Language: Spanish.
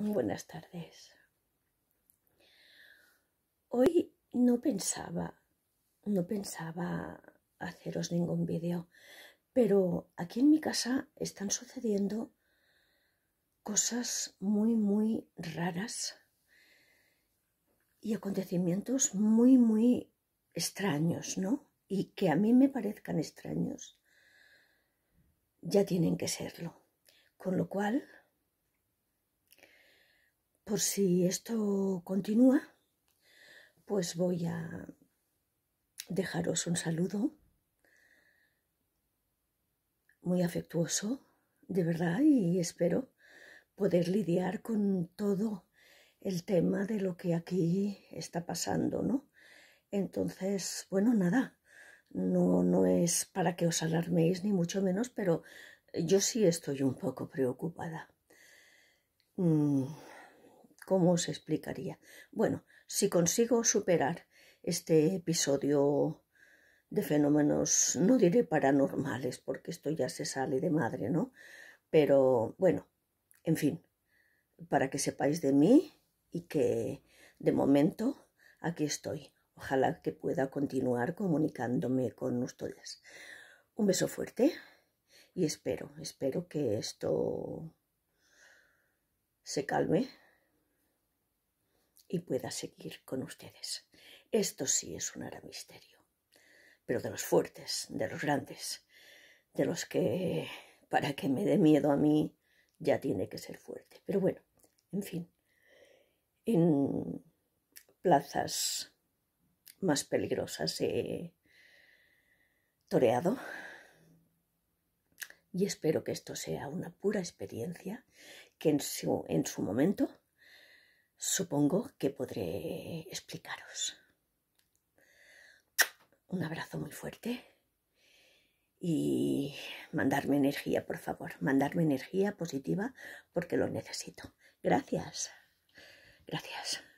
Buenas tardes. Hoy no pensaba, no pensaba haceros ningún vídeo, pero aquí en mi casa están sucediendo cosas muy, muy raras y acontecimientos muy, muy extraños, ¿no? Y que a mí me parezcan extraños, ya tienen que serlo. Con lo cual, si esto continúa, pues voy a dejaros un saludo muy afectuoso, de verdad, y espero poder lidiar con todo el tema de lo que aquí está pasando, ¿no? Entonces, bueno, nada, no, no es para que os alarméis ni mucho menos, pero yo sí estoy un poco preocupada. Mm, ¿Cómo os explicaría? Bueno, si consigo superar este episodio de fenómenos, no diré paranormales, porque esto ya se sale de madre, ¿no? Pero bueno, en fin, para que sepáis de mí y que de momento aquí estoy. Ojalá que pueda continuar comunicándome con ustedes. Un beso fuerte y espero, espero que esto se calme y pueda seguir con ustedes. Esto sí es un ara misterio, pero de los fuertes, de los grandes, de los que para que me dé miedo a mí ya tiene que ser fuerte. Pero bueno, en fin, en plazas más peligrosas he toreado y espero que esto sea una pura experiencia que en su, en su momento supongo que podré explicaros. Un abrazo muy fuerte y mandarme energía, por favor, mandarme energía positiva porque lo necesito. Gracias. Gracias.